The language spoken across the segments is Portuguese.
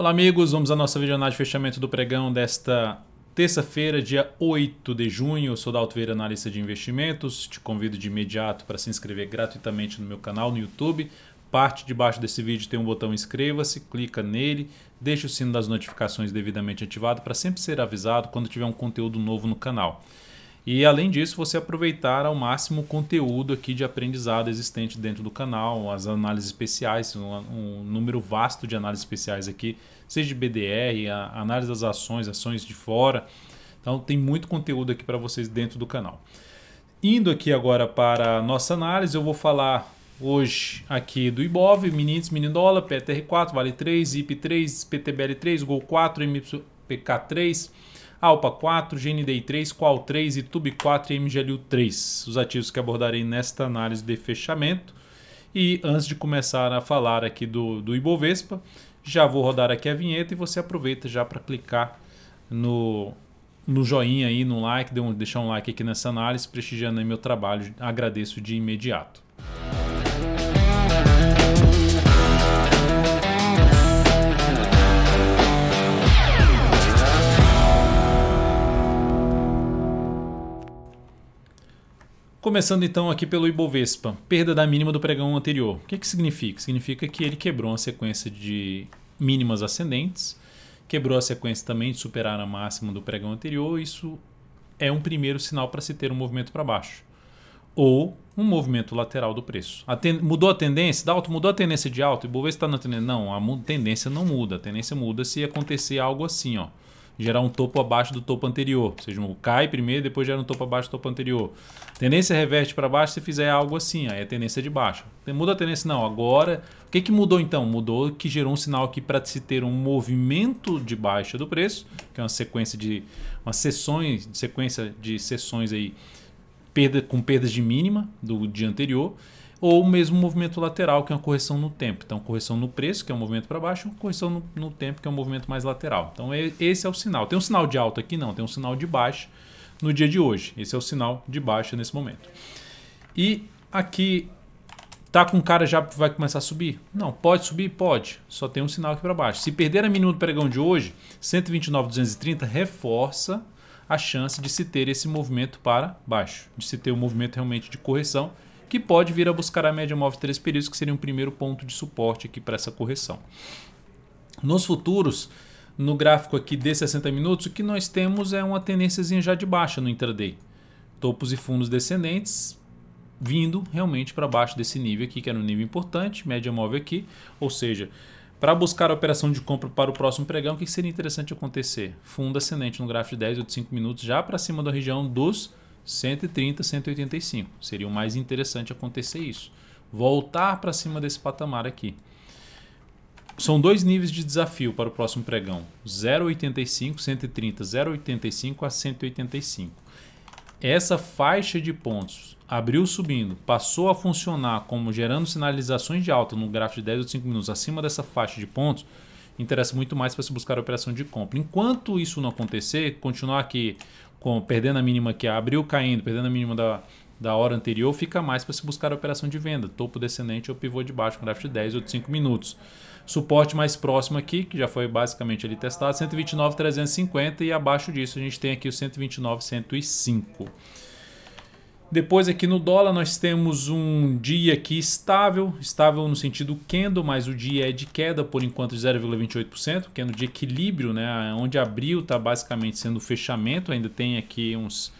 Olá, amigos. Vamos à nossa videoanálise de fechamento do pregão desta terça-feira, dia 8 de junho. Eu sou Dalto Vieira, analista de investimentos. Te convido de imediato para se inscrever gratuitamente no meu canal no YouTube. Parte de baixo desse vídeo tem um botão inscreva-se, clica nele, deixa o sino das notificações devidamente ativado para sempre ser avisado quando tiver um conteúdo novo no canal. E além disso, você aproveitar ao máximo o conteúdo aqui de aprendizado existente dentro do canal, as análises especiais, um, um número vasto de análises especiais aqui, seja de BDR, a, análise das ações, ações de fora. Então tem muito conteúdo aqui para vocês dentro do canal. Indo aqui agora para a nossa análise, eu vou falar hoje aqui do Ibov, Minits, Mini Dólar, PTR4, Vale 3, IP3, PTBL3, Gol 4, MPK3 Alpa 4, GNDI 3, Qual 3, e Tube 4 e MGLU 3. Os ativos que abordarei nesta análise de fechamento. E antes de começar a falar aqui do, do Ibovespa, já vou rodar aqui a vinheta e você aproveita já para clicar no, no joinha aí, no like, deixar um like aqui nessa análise, prestigiando aí meu trabalho. Agradeço de imediato. Começando então aqui pelo Ibovespa, perda da mínima do pregão anterior. O que, que significa? Significa que ele quebrou uma sequência de mínimas ascendentes, quebrou a sequência também de superar a máxima do pregão anterior. Isso é um primeiro sinal para se ter um movimento para baixo ou um movimento lateral do preço. A ten... Mudou a tendência? Da alta, mudou a tendência de alta? Ibovespa está na tendência? Não, a tendência não muda. A tendência muda se acontecer algo assim, ó gerar um topo abaixo do topo anterior. Ou seja, um cai primeiro, depois gera um topo abaixo do topo anterior. Tendência reverte para baixo se fizer algo assim, aí a é tendência é de baixo. Muda a tendência não, agora... O que, que mudou então? Mudou que gerou um sinal aqui para se ter um movimento de baixa do preço, que é uma sequência de... Uma sessões, sequência de sessões aí perda, com perdas de mínima do dia anterior ou mesmo movimento lateral, que é uma correção no tempo. Então, correção no preço, que é um movimento para baixo, correção no, no, tempo, que é um movimento mais lateral. Então, esse é o sinal. Tem um sinal de alta aqui? Não, tem um sinal de baixa no dia de hoje. Esse é o sinal de baixa nesse momento. E aqui tá com cara já vai começar a subir? Não, pode subir? Pode. Só tem um sinal aqui para baixo. Se perder a mínima do pregão de hoje, 129,230 reforça a chance de se ter esse movimento para baixo, de se ter um movimento realmente de correção que pode vir a buscar a média móvel de 3 períodos, que seria um primeiro ponto de suporte aqui para essa correção. Nos futuros, no gráfico aqui de 60 minutos, o que nós temos é uma tendência já de baixa no intraday. Topos e fundos descendentes vindo realmente para baixo desse nível aqui, que era um nível importante, média móvel aqui, ou seja, para buscar a operação de compra para o próximo pregão, o que seria interessante acontecer? Fundo ascendente no gráfico de 10 ou de 5 minutos já para cima da região dos 130, 185. Seria o mais interessante acontecer isso. Voltar para cima desse patamar aqui. São dois níveis de desafio para o próximo pregão: 0,85, 130, 0,85 a 185. Essa faixa de pontos abriu subindo, passou a funcionar como gerando sinalizações de alta no gráfico de 10 ou 5 minutos acima dessa faixa de pontos interessa muito mais para se buscar a operação de compra. Enquanto isso não acontecer, continuar aqui com perdendo a mínima que abriu caindo, perdendo a mínima da, da hora anterior, fica mais para se buscar a operação de venda. Topo descendente ou pivô de baixo com gráfico de 10 ou de 5 minutos. Suporte mais próximo aqui, que já foi basicamente ali testado, 129,350 e abaixo disso a gente tem aqui o 129,105. Depois aqui no dólar nós temos um dia aqui estável, estável no sentido candle, mas o dia é de queda por enquanto de 0,28%, que é no de equilíbrio, né? Onde abriu está basicamente sendo fechamento, ainda tem aqui uns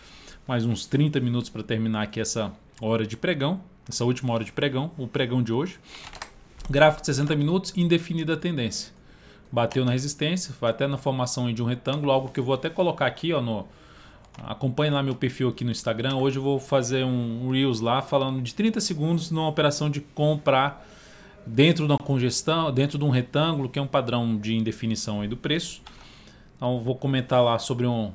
mais uns 30 minutos para terminar aqui essa hora de pregão, essa última hora de pregão, o pregão de hoje. Gráfico de 60 minutos, indefinida tendência. Bateu na resistência, vai até na formação de um retângulo, algo que eu vou até colocar aqui ó, no, Acompanhe lá meu perfil aqui no Instagram. Hoje eu vou fazer um Reels lá falando de 30 segundos numa operação de comprar dentro de uma congestão, dentro de um retângulo, que é um padrão de indefinição aí do preço. Então vou comentar lá sobre um,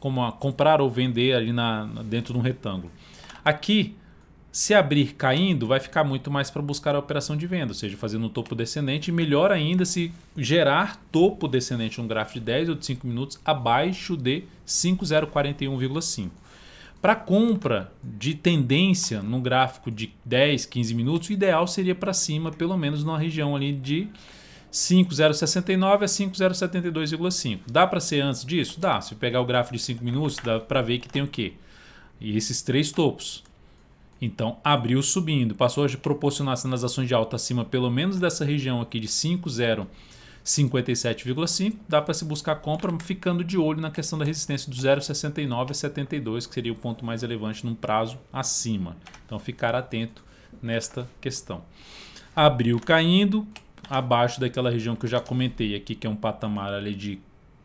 como comprar ou vender ali na, dentro de um retângulo. Aqui se abrir caindo, vai ficar muito mais para buscar a operação de venda, ou seja, fazendo um topo descendente. E melhor ainda se gerar topo descendente num gráfico de 10 ou de 5 minutos abaixo de 5041,5. Para compra de tendência num gráfico de 10, 15 minutos, o ideal seria para cima, pelo menos numa região ali de 5069 a 5072,5. Dá para ser antes disso? Dá. Se pegar o gráfico de 5 minutos, dá para ver que tem o quê? E esses três topos. Então abriu subindo, passou a proporcionar nas ações de alta acima pelo menos dessa região aqui de 50 57,5, dá para se buscar compra ficando de olho na questão da resistência do 0,69 a 72, que seria o ponto mais relevante num prazo acima. Então ficar atento nesta questão. Abriu caindo, abaixo daquela região que eu já comentei aqui, que é um patamar ali de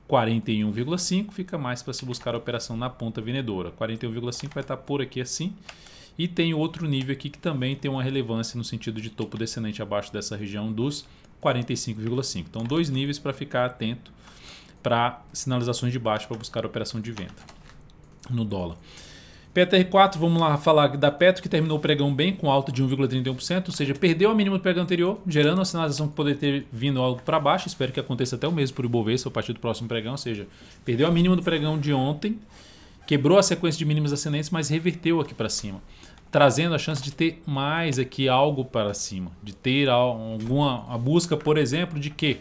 41,5, fica mais para se buscar a operação na ponta vendedora. 41,5 vai estar tá por aqui assim. E tem outro nível aqui que também tem uma relevância no sentido de topo descendente abaixo dessa região dos 45,5. Então, dois níveis para ficar atento para sinalizações de baixo para buscar operação de venda no dólar. PTR4, vamos lá falar da Petro, que terminou o pregão bem com alta de 1,31%, ou seja, perdeu a mínima do pregão anterior, gerando uma sinalização que poderia ter vindo algo para baixo. Espero que aconteça até o mesmo por Ibovespa a partir do próximo pregão, ou seja, perdeu a mínima do pregão de ontem, quebrou a sequência de mínimas ascendentes, mas reverteu aqui para cima trazendo a chance de ter mais aqui algo para cima, de ter alguma a busca, por exemplo, de que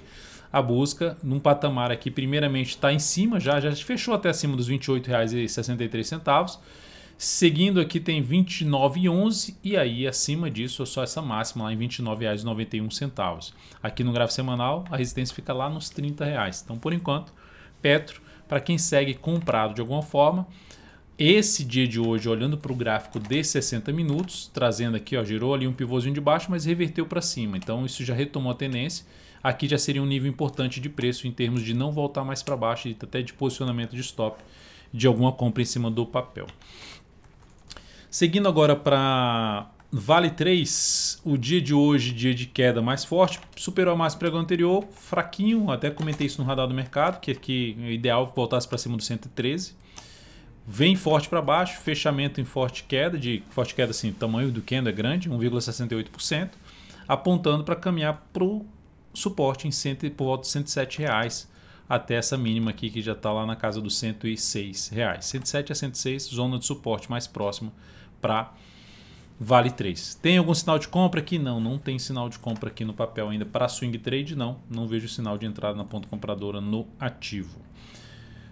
a busca num patamar aqui primeiramente está em cima já, já fechou até acima dos R$ 28,63. Seguindo aqui tem 29,11 e aí acima disso é só essa máxima lá em R$ 29,91. Aqui no gráfico semanal a resistência fica lá nos R$ 30. Então por enquanto, Petro, para quem segue comprado de alguma forma, esse dia de hoje, olhando para o gráfico de 60 minutos, trazendo aqui, ó, girou ali um pivôzinho de baixo, mas reverteu para cima. Então isso já retomou a tendência. Aqui já seria um nível importante de preço em termos de não voltar mais para baixo e até de posicionamento de stop de alguma compra em cima do papel. Seguindo agora para Vale 3, o dia de hoje, dia de queda mais forte, superou a massa pregão anterior, fraquinho, até comentei isso no radar do mercado, que aqui o é ideal voltasse para cima do 113. Vem forte para baixo, fechamento em forte queda, de forte queda assim, tamanho do candle é grande, 1,68%, apontando para caminhar para o suporte em cento, por volta de 107 reais até essa mínima aqui que já está lá na casa dos 106 reais. 107 a 106, zona de suporte mais próxima para Vale 3. Tem algum sinal de compra aqui? Não, não tem sinal de compra aqui no papel ainda. Para swing trade, não. Não vejo sinal de entrada na ponta compradora no ativo.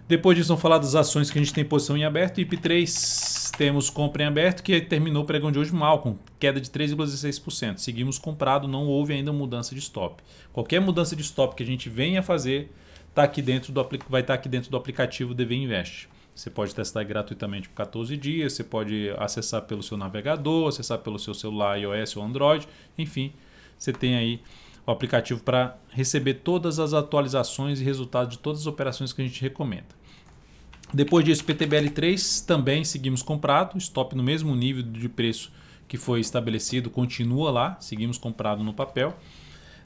Depois disso, vamos falar das ações que a gente tem posição em aberto. IP3, temos compra em aberto, que terminou o pregão de hoje mal, com queda de 3,16%. Seguimos comprado, não houve ainda mudança de stop. Qualquer mudança de stop que a gente venha fazer tá aqui dentro do, vai estar tá aqui dentro do aplicativo DV Invest. Você pode testar gratuitamente por 14 dias, você pode acessar pelo seu navegador, acessar pelo seu celular iOS ou Android, enfim, você tem aí o aplicativo para receber todas as atualizações e resultados de todas as operações que a gente recomenda. Depois disso, PTBL3 também seguimos comprado, stop no mesmo nível de preço que foi estabelecido, continua lá, seguimos comprado no papel.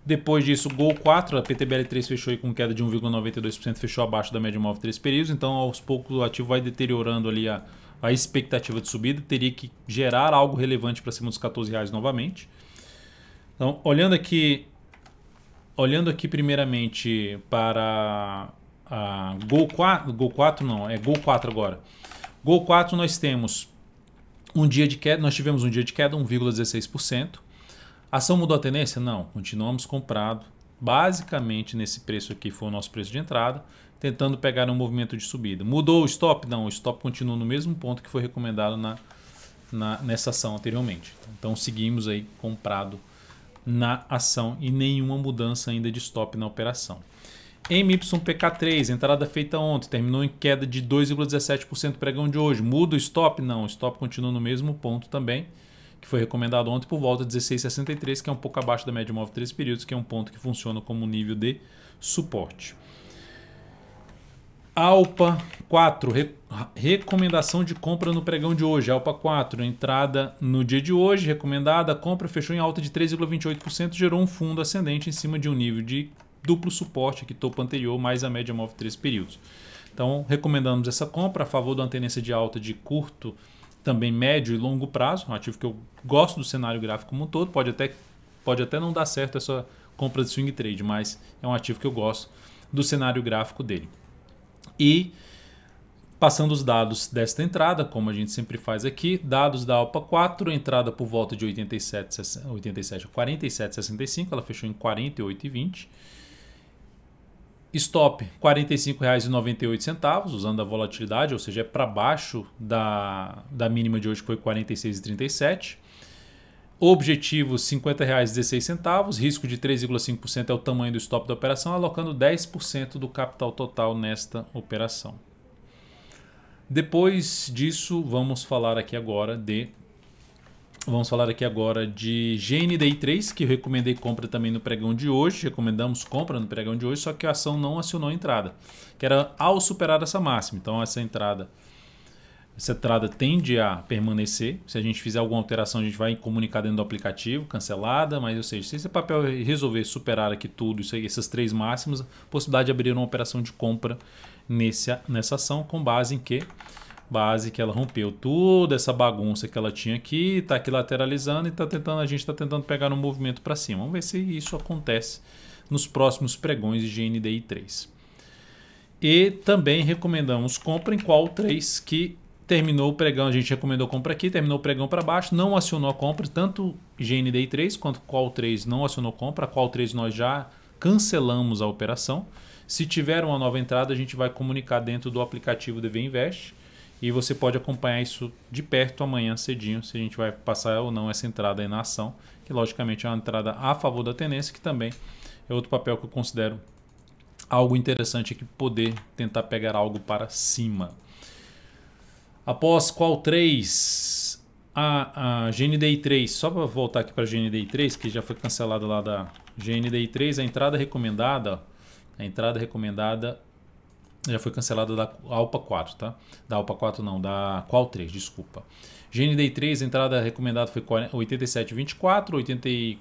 Depois disso, Gol 4, a PTBL3 fechou com queda de 1,92%, fechou abaixo da média móvel 3 períodos, então aos poucos o ativo vai deteriorando ali a, a expectativa de subida, teria que gerar algo relevante para cima dos 14 reais novamente. Então, olhando aqui olhando aqui primeiramente para a Gol 4, Gol 4 não, é Gol 4 agora. Gol 4 nós temos um dia de queda, nós tivemos um dia de queda, 1,16%. A ação mudou a tendência? Não, continuamos comprado. Basicamente nesse preço aqui foi o nosso preço de entrada, tentando pegar um movimento de subida. Mudou o stop? Não, o stop continua no mesmo ponto que foi recomendado na, na nessa ação anteriormente. Então seguimos aí comprado na ação e nenhuma mudança ainda de stop na operação. MYPK3, entrada feita ontem, terminou em queda de 2,17% pregão de hoje. Muda o stop? Não, o stop continua no mesmo ponto também, que foi recomendado ontem por volta de 16,63, que é um pouco abaixo da média móvel 3 períodos, que é um ponto que funciona como nível de suporte. Alpa 4, re recomendação de compra no pregão de hoje. Alpa 4, entrada no dia de hoje, recomendada, compra fechou em alta de 3,28%, gerou um fundo ascendente em cima de um nível de duplo suporte, que topo anterior, mais a média móvel de 3 períodos. Então, recomendamos essa compra a favor de uma tendência de alta de curto, também médio e longo prazo, um ativo que eu gosto do cenário gráfico como um todo, pode até, pode até não dar certo essa compra de swing trade, mas é um ativo que eu gosto do cenário gráfico dele. E passando os dados desta entrada, como a gente sempre faz aqui, dados da Alpa 4, entrada por volta de 87, 87 47,65, ela fechou em 48,20. Stop R$ 45,98, usando a volatilidade, ou seja, é para baixo da, da mínima de hoje que foi R$ 46,37. Objetivo R$ 50,16, risco de 3,5% é o tamanho do stop da operação, alocando 10% do capital total nesta operação. Depois disso, vamos falar aqui agora de Vamos falar aqui agora de GNDI 3, que eu recomendei compra também no pregão de hoje. Recomendamos compra no pregão de hoje, só que a ação não acionou a entrada, que era ao superar essa máxima. Então essa entrada essa entrada tende a permanecer. Se a gente fizer alguma alteração, a gente vai comunicar dentro do aplicativo, cancelada, mas ou seja, se esse papel resolver superar aqui tudo, isso aí, essas três máximas, possibilidade de abrir uma operação de compra nesse, nessa ação com base em que? Base que ela rompeu toda essa bagunça que ela tinha aqui, está aqui lateralizando e está tentando, a gente está tentando pegar um movimento para cima. Vamos ver se isso acontece nos próximos pregões de GNDI 3. E também recomendamos compra em qual 3 que terminou o pregão, a gente recomendou compra aqui, terminou o pregão para baixo, não acionou a compra, tanto GNDI 3 quanto Qual 3 não acionou compra, Qual 3 nós já cancelamos a operação. Se tiver uma nova entrada, a gente vai comunicar dentro do aplicativo DV Invest e você pode acompanhar isso de perto amanhã cedinho, se a gente vai passar ou não essa entrada aí na ação, que logicamente é uma entrada a favor da tenência, que também é outro papel que eu considero algo interessante que poder tentar pegar algo para cima. Após qual 3? A, a GNDI 3, só para voltar aqui para a GNDI 3, que já foi cancelado lá da GNDI 3, a entrada recomendada, a entrada recomendada já foi cancelada da Alpa 4, tá? Da Alpa 4 não, da Qual 3, desculpa. GNDI 3, a entrada recomendada foi 87,24,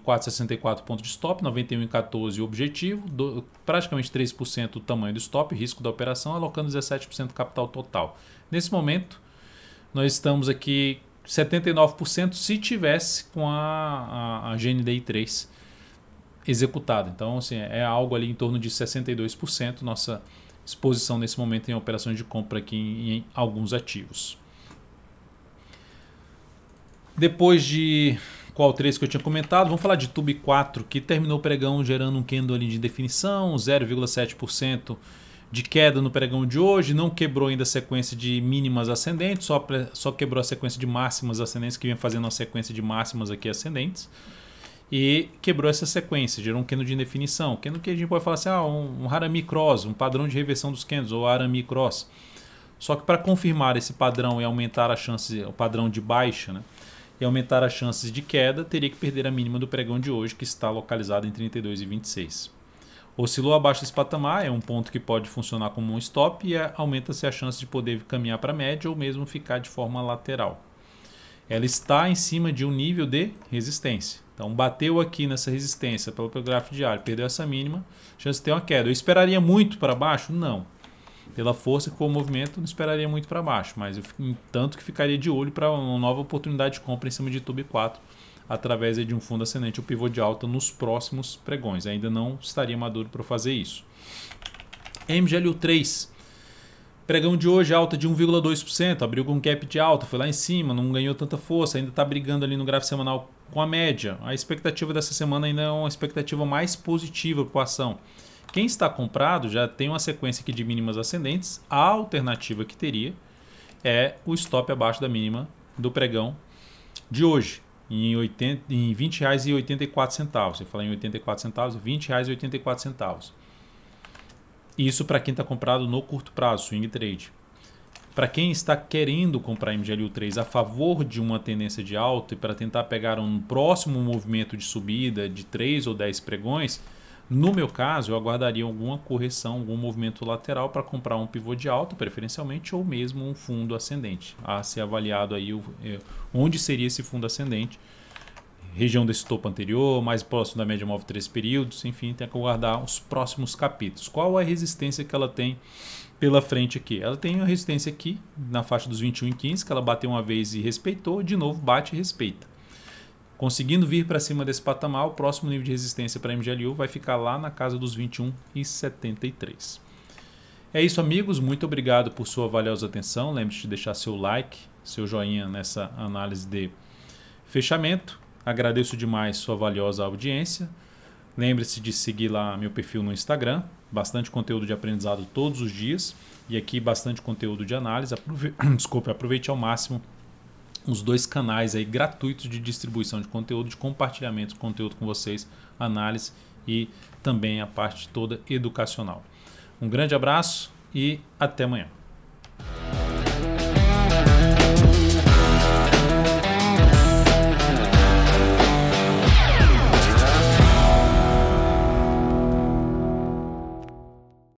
84,64 ponto de stop, 91,14 o objetivo, do, praticamente 3% o tamanho do stop, risco da operação, alocando 17% do capital total. Nesse momento, nós estamos aqui 79% se tivesse com a, a, a GNDI 3 executada. Então, assim, é, é algo ali em torno de 62% nossa exposição nesse momento em operações de compra aqui em, em alguns ativos. Depois de qual 3 que eu tinha comentado, vamos falar de Tube 4, que terminou o pregão gerando um candle ali de definição, 0,7% de queda no pregão de hoje, não quebrou ainda a sequência de mínimas ascendentes, só, só quebrou a sequência de máximas ascendentes, que vem fazendo uma sequência de máximas aqui ascendentes. E quebrou essa sequência, gerou um candle de indefinição. Candle é que a gente pode falar assim, ah, um, um Harami Cross, um padrão de reversão dos candles, ou Harami Cross. Só que para confirmar esse padrão e aumentar a chance, o padrão de baixa, né? E aumentar as chances de queda, teria que perder a mínima do pregão de hoje, que está localizada em 32 e 26. Oscilou abaixo desse patamar, é um ponto que pode funcionar como um stop e aumenta-se a chance de poder caminhar para a média ou mesmo ficar de forma lateral. Ela está em cima de um nível de resistência. Então, bateu aqui nessa resistência pelo gráfico diário, perdeu essa mínima, chance de ter uma queda. Eu esperaria muito para baixo? Não. Pela força que o movimento, não esperaria muito para baixo, mas eu, tanto que ficaria de olho para uma nova oportunidade de compra em cima de YouTube 4 através de um fundo ascendente ou pivô de alta nos próximos pregões. Ainda não estaria maduro para fazer isso. MGLU3. Pregão de hoje alta de 1,2%, abriu com um cap de alta, foi lá em cima, não ganhou tanta força, ainda está brigando ali no gráfico semanal com a média. A expectativa dessa semana ainda é uma expectativa mais positiva para a ação. Quem está comprado já tem uma sequência aqui de mínimas ascendentes. A alternativa que teria é o stop abaixo da mínima do pregão de hoje em, 80, em 20 reais e 84 centavos. Você fala em 84 centavos, 20 reais e 84 centavos. Isso para quem está comprado no curto prazo, swing trade. Para quem está querendo comprar MGLU3 a favor de uma tendência de alta e para tentar pegar um próximo movimento de subida de 3 ou 10 pregões, no meu caso, eu aguardaria alguma correção, algum movimento lateral para comprar um pivô de alta, preferencialmente, ou mesmo um fundo ascendente. A ser avaliado aí o, é, onde seria esse fundo ascendente. Região desse topo anterior, mais próximo da média móvel três períodos, enfim, tem que aguardar os próximos capítulos. Qual a resistência que ela tem pela frente aqui. Ela tem uma resistência aqui na faixa dos 21 e 15, que ela bateu uma vez e respeitou, de novo bate e respeita. Conseguindo vir para cima desse patamar, o próximo nível de resistência para MGLU vai ficar lá na casa dos 21,73. É isso, amigos. Muito obrigado por sua valiosa atenção. Lembre-se de deixar seu like, seu joinha nessa análise de fechamento. Agradeço demais sua valiosa audiência. Lembre-se de seguir lá meu perfil no Instagram. Bastante conteúdo de aprendizado todos os dias. E aqui bastante conteúdo de análise. Aprove... Desculpe, aproveite ao máximo os dois canais aí gratuitos de distribuição de conteúdo, de compartilhamento de conteúdo com vocês, análise e também a parte toda educacional. Um grande abraço e até amanhã.